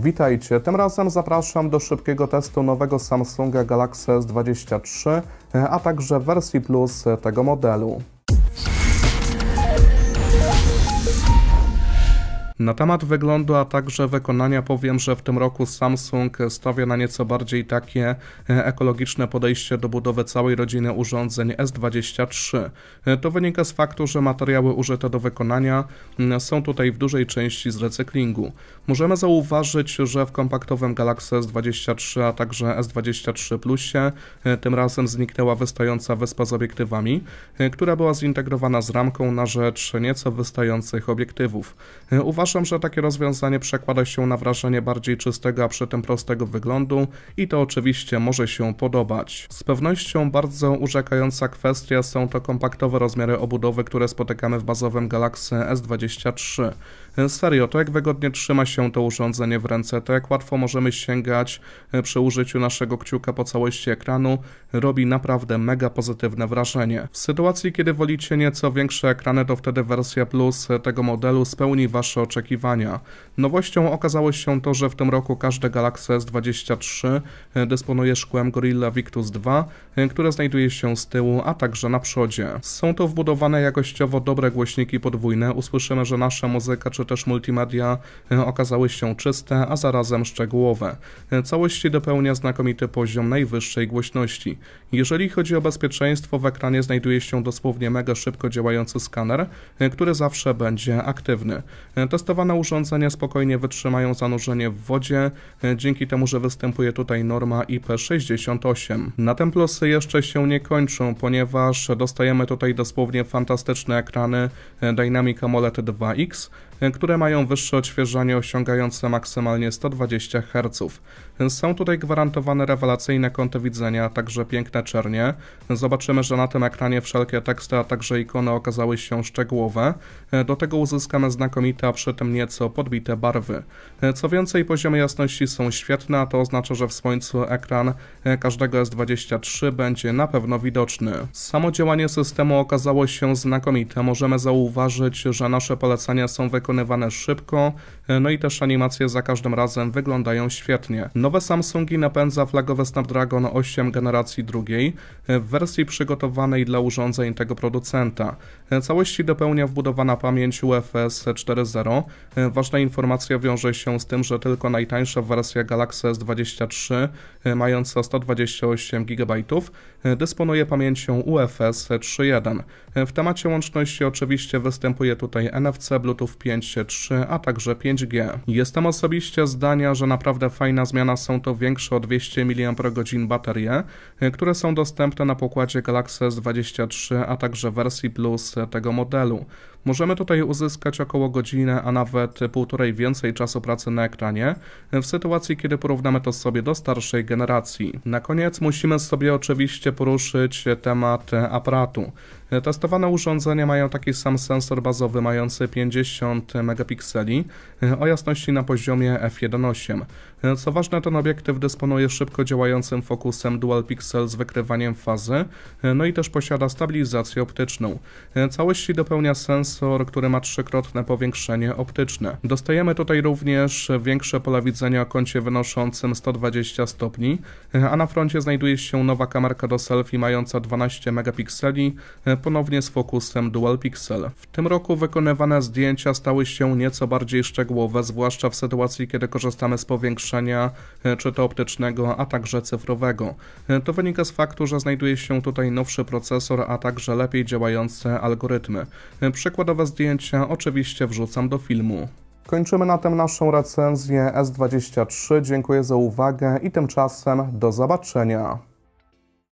Witajcie, tym razem zapraszam do szybkiego testu nowego Samsunga Galaxy S23, a także wersji Plus tego modelu. Na temat wyglądu, a także wykonania powiem, że w tym roku Samsung stawia na nieco bardziej takie e, ekologiczne podejście do budowy całej rodziny urządzeń S23. E, to wynika z faktu, że materiały użyte do wykonania są tutaj w dużej części z recyklingu. Możemy zauważyć, że w kompaktowym Galaxy S23, a także S23 Plusie e, tym razem zniknęła wystająca wyspa z obiektywami, która była zintegrowana z ramką na rzecz nieco wystających obiektywów. Uważam, Uważam, że takie rozwiązanie przekłada się na wrażenie bardziej czystego, a przy tym prostego wyglądu i to oczywiście może się podobać. Z pewnością bardzo urzekająca kwestia są to kompaktowe rozmiary obudowy, które spotykamy w bazowym Galaxy S23. Serio, to jak wygodnie trzyma się to urządzenie w ręce, to jak łatwo możemy sięgać e, przy użyciu naszego kciuka po całości ekranu, robi naprawdę mega pozytywne wrażenie. W sytuacji, kiedy wolicie nieco większe ekrany, to wtedy wersja Plus e, tego modelu spełni Wasze oczekiwania. Nowością okazało się to, że w tym roku każdy Galaxy S23 e, dysponuje szkłem Gorilla Victus 2, które znajduje się z tyłu, a także na przodzie. Są to wbudowane jakościowo dobre głośniki podwójne, usłyszymy, że nasza muzyka czy czy też multimedia e, okazały się czyste, a zarazem szczegółowe. E, całości dopełnia znakomity poziom najwyższej głośności. Jeżeli chodzi o bezpieczeństwo, w ekranie znajduje się dosłownie mega szybko działający skaner, e, który zawsze będzie aktywny. Testowane urządzenia spokojnie wytrzymają zanurzenie w wodzie, dzięki temu, że występuje tutaj norma IP68. Na tym plusy jeszcze się nie kończą, ponieważ dostajemy tutaj dosłownie fantastyczne ekrany Dynamic AMOLED 2X, które mają wyższe odświeżanie osiągające maksymalnie 120 Hz. Są tutaj gwarantowane rewelacyjne kąty widzenia, a także piękne czernie. Zobaczymy, że na tym ekranie wszelkie teksty, a także ikony okazały się szczegółowe. Do tego uzyskamy znakomite, a przy tym nieco podbite barwy. Co więcej, poziomy jasności są świetne, a to oznacza, że w słońcu ekran każdego S23 będzie na pewno widoczny. Samo działanie systemu okazało się znakomite. Możemy zauważyć, że nasze polecania są wykonywane wykonywane szybko, e, no i też animacje za każdym razem wyglądają świetnie. Nowe Samsungi napędza flagowe Snapdragon 8 generacji drugiej e, w wersji przygotowanej dla urządzeń tego producenta. E, całości dopełnia wbudowana pamięć UFS 4.0. Ważna informacja wiąże się z tym, że tylko najtańsza wersja Galaxy S23 mająca 128 GB dysponuje pamięcią UFS 3.1. W temacie łączności oczywiście występuje tutaj NFC, Bluetooth 5 a także 5G. Jestem osobiście zdania, że naprawdę fajna zmiana są to większe o 200 mAh baterie, y, które są dostępne na pokładzie Galaxy S23, a także wersji Plus tego modelu. Możemy tutaj uzyskać około godziny, a nawet półtorej więcej czasu pracy na ekranie, y, w sytuacji kiedy porównamy to sobie do starszej generacji. Na koniec musimy sobie oczywiście poruszyć temat y, aparatu. E, testowane urządzenia mają taki sam sensor bazowy mający 50 megapikseli e, o jasności na poziomie f1.8. E, co ważne, ten obiektyw dysponuje szybko działającym fokusem dual pixel z wykrywaniem fazy, no i też posiada stabilizację optyczną. Całości dopełnia sensor, który ma trzykrotne powiększenie optyczne. Dostajemy tutaj również większe pole widzenia o kącie wynoszącym 120 stopni, a na froncie znajduje się nowa kamerka do selfie mająca 12 megapikseli, ponownie z fokusem Dual Pixel. W tym roku wykonywane zdjęcia stały się nieco bardziej szczegółowe, zwłaszcza w sytuacji, kiedy korzystamy z powiększenia e, czy to optycznego, a także cyfrowego. E, to wynika z faktu, że znajduje się tutaj nowszy procesor, a także lepiej działające algorytmy. E, przykładowe zdjęcia oczywiście wrzucam do filmu. Kończymy na tym naszą recenzję S23. Dziękuję za uwagę i tymczasem do zobaczenia.